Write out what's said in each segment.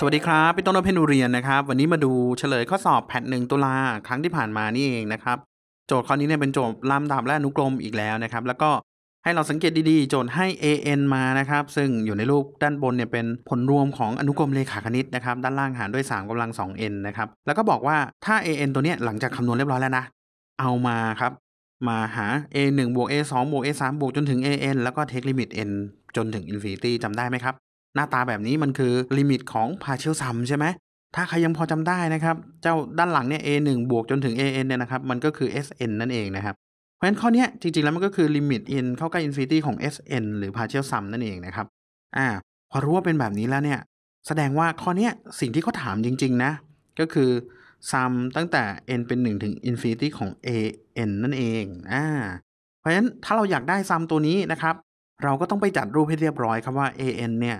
สวัสดีครับพี่ต้นนพเพนุเรียนนะครับ วันนี้มาดูเฉลยข้อสอบแผ่นหนึ่งตุลาครั้งที่ผ่านมานี่เองนะครับโจทย์ข้อนี้เนี่ยเป็นโจทย์ลำดับและอนุกรมอีกแล้วนะครับแล้วก็ให้เราสังเกตดีๆ โจทย์ให้ an มานะครับซึ่งอยู่ในรูปด้านบนเนี่ยเป็นผลรวมของอนุกรมเลขาคณิตนะครับด้านล่างหารด้วย 3กำลัง 2n นะครับแล้วก็บอกว่าถ้า an ตัวเนี้ยหลังจากคำนวณเรียบร้อยแล้วนะเอามาครับ มาหา a 1บวก a 2บวก a 3บวกจนถึง an แล้วก็เทคลิมิต n จนถึง infinity จำได้ไหมครับหน้าตาแบบนี้มันคือลิมิตของพาเชลซัมใช่ไหม ถ้าใครยังพอจำได้นะครับ เจ้าด้านหลังเนี่ย a1 บวกจนถึง an เนี่ยนะครับ มันก็คือ sn นั่นเองนะครับ เพราะฉะนั้นข้อนี้จริงๆ แล้วมันก็คือลิมิต n เข้าใกล้อินฟินิตี้ของ sn หรือพาเชลซัมนั่นเองนะครับ อ่า พอรู้ว่าเป็นแบบนี้แล้วเนี่ย แสดงว่าข้อนี้สิ่งที่เขาถามจริง ๆ นะ ก็คือซัมตั้งแต่ n เป็น 1 ถึงอินฟินิตี้ของ an นั่นเอง อ่า เพราะฉะนั้นถ้าเราอยากได้ซัมตัวนี้นะครับ เราก็ต้องไปจัดรูปให้เรียบร้อยครับว่า an เนี่ย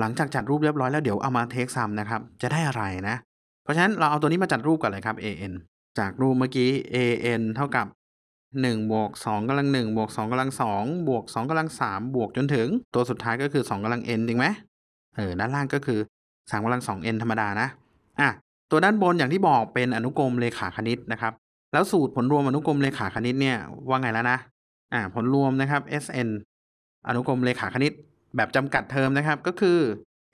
หลังจากจัดรูปเรียบร้อยแล้วเดี๋ยวเอามาเทคซัมนะครับ จะได้อะไรนะ เพราะฉะนั้นเราเอาตัวนี้มาจัดรูปก่อนเลยครับ an จากรูปเมื่อกี้ an เท่ากับ 1 บวก 2กำลัง 1 บวก 2กำลัง 2 บวก 2กำลัง 3 บวกจนถึงตัวสุดท้ายก็คือ 2กำลัง n จริงไหมเออด้านล่างก็คือ 3กำลัง 2n ธรรมดานะอ่ะตัวด้านบนอย่างที่บอกเป็นอนุกรมเลขาคณิตนะครับแล้วสูตรผลรวมอนุกรมเลขาคณิตเนี่ยว่าไงแล้วนะอ่าผลรวมนะครับ sn อนุกรมเลขาคณิตแบบจำกัดเทอมนะครับก็คือ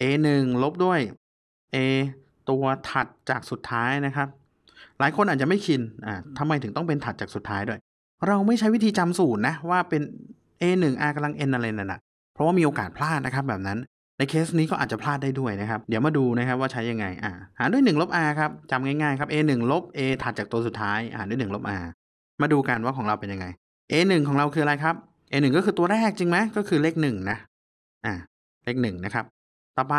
a1 ลบด้วย a ตัวถัดจากสุดท้ายนะครับ หลายคนอาจจะไม่ชินอ่าทำไมถึงต้องเป็นถัดจากสุดท้ายด้วย เราไม่ใช้วิธีจำสูตรนะว่าเป็น a1 r กำลัง n อะไรนั่นนะเพราะว่ามีโอกาสพลาดนะครับแบบนั้น ในเคสนี้ก็อาจจะพลาดได้ด้วยนะครับ เดี๋ยวมาดูนะครับว่าใช้ยังไงอ่าหารด้วย1ลบ r ครับจำง่ายๆครับ a 1ลบ a ถัดจากตัวสุดท้าย หารด้วย1ลบ r มาดูกันว่าของเราเป็นยังไง a 1ของเราคืออะไรครับ a 1ก็คือตัวแรกจริงไหมก็คือเลข1นะ่าเลขหนึ่งนะครับ ต่อไป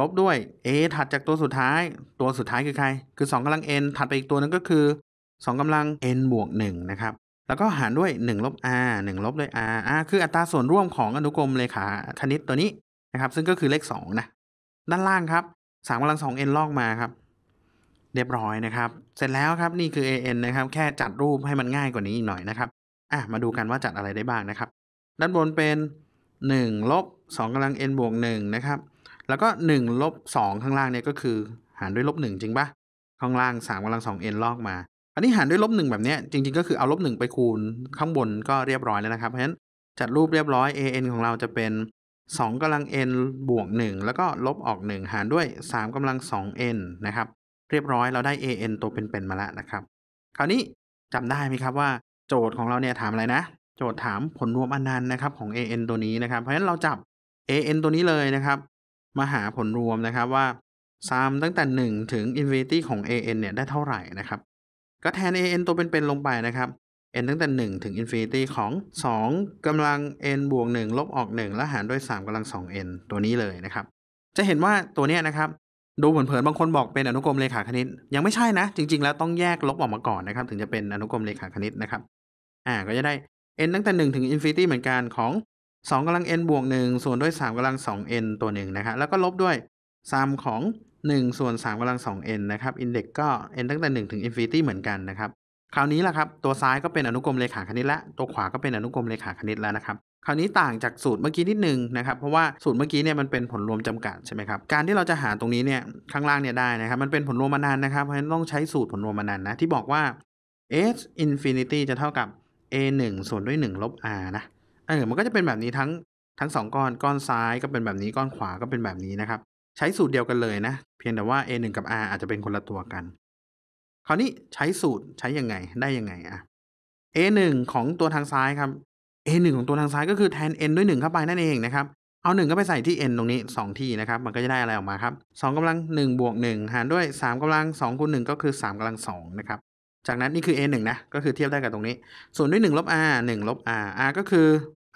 ลบด้วย a ถัดจากตัวสุดท้ายตัวสุดท้ายคือใคร คือ2กำลัง n ถัดไปอีกตัวนึงก็คือ2กำลัง n บวก1นะครับ แล้วก็หารด้วย1ลบ r 1ลบด้วย r r คืออัตราส่วนร่วมของอนุกรมเลขาคณิตตัวนี้นะครับซึ่งก็คือเลข 2นะด้านล่างครับ3กำลัง 2n ลอกมาครับเรียบร้อยนะครับเสร็จแล้วครับนี่คือ an นะครับแค่จัดรูปให้มันง่ายกว่านี้อีกหน่อยนะครับอ่ะมาดูกันว่าจัดอะไรได้บ้างนะครับด้านบนเป็น1ลบ2กำลัง n บวก1นะครับ แล้วก็1ลบ2ข้างล่างเนี่ยก็คือ หารด้วยลบ1จริงปะข้างล่าง3กำลัง 2n ลอกมา อันนี้หารด้วยลบ1แบบเนี้ยจริง ๆก็คือเอาลบ1ไปคูณข้างบนก็เรียบร้อยแล้วนะครับ เพราะฉะนั้นจัดรูปเรียบร้อย an ของเราจะเป็น2กำลัง n บวก1แล้วก็ลบออก 1 หารด้วย3กำลัง 2n นะครับ เรียบร้อยเราได้ an ตัวเป็นๆมาแล้วนะครับ คราวนี้จำได้ไหมครับว่าโจทย์ของเราเนี่ยถามอะไรนะ โจทย์ถามผลรวมอนันต์นะครับของ an ตัวนี้นะครับ เพราะฉะนั้นเราจับ AN ตัวนี้เลยนะครับมาหาผลรวมนะครับว่าซามตั้งแต่ 1 ถึง infinity ของ AN เนี่ยได้เท่าไหร่นะครับก็แทน AN ตัวเป็นๆลงไปนะครับ n ตั้งแต่ 1 ถึง infinity ของ2กำลัง n บวก1ลบออก 1 แล้วหารด้วย 3กำลัง 2n ตัวนี้เลยนะครับจะเห็นว่าตัวนี้นะครับ ดูเผินๆบางคนบอกเป็นอนุกรมเลขาคณิต ยังไม่ใช่นะ จริงๆแล้วต้องแยกลบออกมาก่อนนะครับถึงจะเป็นอนุกรมเลขาคณิตนะครับอ่าก็จะได้ n ตั้งแต่ 1 ถึง infinity เหมือนกันของ2กำลัง n บวก1ส่วนด้วย3กำลัง 2n ตัวหนึ่งนะครับแล้วก็ลบด้วย3 ของ1ส่วน3กำลัง 2n นะครับอินเด็กก็ n ตั้งแต่ 1 ถึง infinity เหมือนกันนะครับคราวนี้ล่ะครับตัวซ้ายก็เป็นอนุกรมเลขาคณิตละตัวขวาก็เป็นอนุกรมเลขาคณิตแล้วนะครับ คราวนี้ต่างจากสูตรเมื่อกี้นิดนึงนะครับเพราะว่าสูตรเมื่อกี้เนี่ยมันเป็นผลรวมจำกัดใช่ไหมครับการที่เราจะหาตรงนี้เนี่ยข้างล่างเนี่ยได้นะครับมันเป็นผลรวมมานานนะครับเพราะฉะนั้นต้องใช้สูตรผลรวมมานานนะที่บอกว่า h infinity จะเท่ากับ a 1ส่วนด้วย1ลบ r นะเออมันก็จะเป็นแบบนี้ทั้งทั้งสองก้อนก้อนซ้ายก็เป็นแบบนี้ก้อนขวาก็เป็นแบบนี้นะครับใช้สูตรเดียวกันเลยนะเพียงแต่ว่า a 1กับ r อาจจะเป็นคนละตัวกันคราวนี้ใช้สูตรใช้ยังไงได้ยังไงอะ a 1ของตัวทางซ้ายครับ a 1ของตัวทางซ้ายก็คือแทน n ด้วย 1 เข้าไปนั่นเองนะครับเอา 1 ก็ไปใส่ที่ n ตรงนี้2ที่นะครับมันก็จะได้อะไรออกมาครับ2กำลัง 1 บวก1หารด้วย 3กำลัง 2คูณ1ก็คือ3กำลัง2นะครับจากนั้นนี่คือ a 1นะก็คือเทียบได้กับตรงนี้ส่วนด้วย1ลบ r 1ลบ r r ก็คื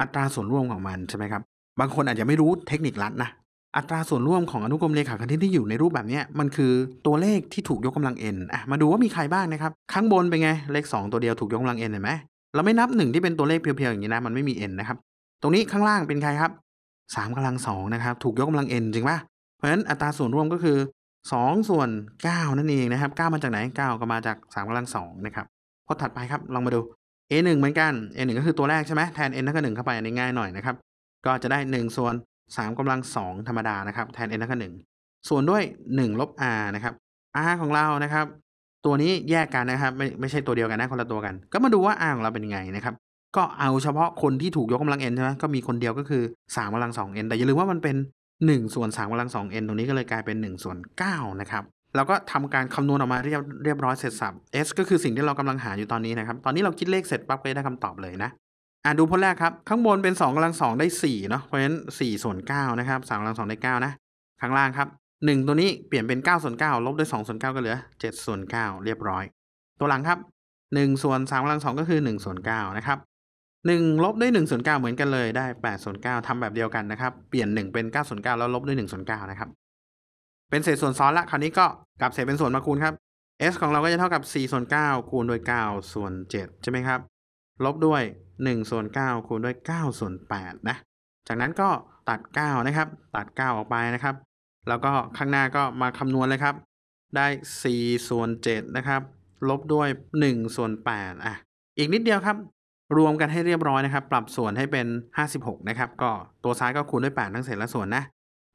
อัตราส่วนร่วม ของมันใช่ไหมครับบางคนอาจจะไม่รู้เทคนิคลัดนะอัตราส่วนร่วมของอนุกรมเลขาคณิตที่อยู่ในรูปแบบนี้มันคือตัวเลขที่ถูกยกกำลัง n อ่ะมาดูว่ามีใครบ้างนะครับข้างบนเป็นไงเลข 2 ตัวเดียวถูกยกกำลัง n เห็นไหมเราไม่นับหนึ่งที่เป็นตัวเลขเพียวๆอย่างนี้นะ มันไม่มี n นะครับตรงนี้ข้างล่างเป็นใครครับ3กำลัง2นะครับถูกยกกำลัง n จริงปะเพราะฉะนั้นอัตราส่วนร่วมก็คือ2ส่วน9นั่นเองนะครับ9มาจากไหน 9ก็มาจาก3กำลัง2นะครับพอถัดไปครับลองมาดู a1 เหมือนกัน a1 ก็คือตัวแรกใช่ไหมแทน n เท่ากับ1เข้าไปอันนี้ง่ายหน่อยนะครับก็จะได้1ส่วน3กำลัง2ธรรมดานะครับแทน n เท่ากับ1ส่วนด้วย1ลบ r นะครับ r ของเรานะครับ ตัวนี้แยกกันนะครับไม่ไม่ใช่ตัวเดียวกันนะคนละตัวกัน ก็มาดูว่า r ของเราเป็นยังไงนะครับ ก็เอาเฉพาะคนที่ถูกยกกำลัง n ใช่ไหมก็มีคนเดียวก็คือ3กำลัง2 n แต่อย่าลืมว่ามันเป็น1ส่วน3กำลัง2 n ตรงนี้ก็เลยกลายเป็น1ส่วน9นะครับแล้วก็ทำการคำนวณออกมาเรียบเรียบร้อยเสร็จสับ S ก็คือสิ่งที่เรากำลังหาอยู่ตอนนี้นะครับ ตอนนี้เราคิดเลขเสร็จปั๊บก็ได้คำตอบเลยนะอ่ะดูพ้นแรกครับ ข้างบนเป็น2กำลัง2ได้4เนาะ เพราะฉะนั้น4ส่วน9นะครับ3กำลัง2ได้9นะ ข้างล่างครับ 1 ตัวนี้เปลี่ยนเป็น9ส่วน9ลบด้วย2ส่วน9ก็เหลือ7ส่วน 9 เรียบร้อย ตัวหลังครับ1ส่วน3กำลัง2ก็คือ1ส่วน9นะครับ1ลบด้วย1ส่วน9เหมือนกันเลยได้8ส่วน9ทำแบบเดียวกันนะครับ เปลี่ยน1เป็น9ส่วน9แล้วลบด้วย1ส่วน9นะครับเป็นเศษส่วนซ้อนละคราวนี้ก็กลับเศษเป็นส่วนมาคูณครับ s ของเราก็จะเท่ากับ 4 ส่วน 9 คูณด้วย9 ส่วน7ใช่ไหมครับ ลบด้วย 1 ส่วน 9 คูณด้วย 9 ส่วน8นะ จากนั้นก็ตัด 9 นะครับ ตัด 9 ออกไปนะครับ แล้วก็ข้างหน้าก็มาคำนวณเลยครับ ได้ 4 ส่วน7นะครับ ลบด้วย 1 ส่วน8อ่ะ อีกนิดเดียวครับ รวมกันให้เรียบร้อยนะครับ ปรับส่วนให้เป็น 56 นะครับ ก็ตัวซ้ายก็คูณด้วย 8 ทั้งเศษและส่วนนะ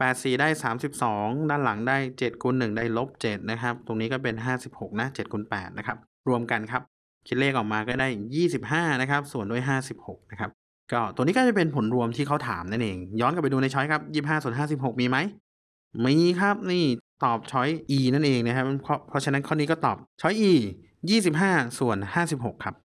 8 4 ได้ 32 ด้านหลังได้7คูณ1ได้ลบ7 นะครับ ตรงนี้ก็เป็น 56 นะ 7คูณ8 นะครับ รวมกันครับ คิดเลขออกมาก็ได้ 25 นะครับ ส่วนด้วย 56 นะครับ ก็ตัวนี้ก็จะเป็นผลรวมที่เขาถามนั่นเอง ย้อนกลับไปดูในช้อยครับ 25ส่วน56 มีไหมมีครับ นี่ตอบช้อย e นั่นเองนะครับเพราะเพราะฉะนั้นข้อนี้ก็ตอบช้อย e 25 ส่วน 56 ครับ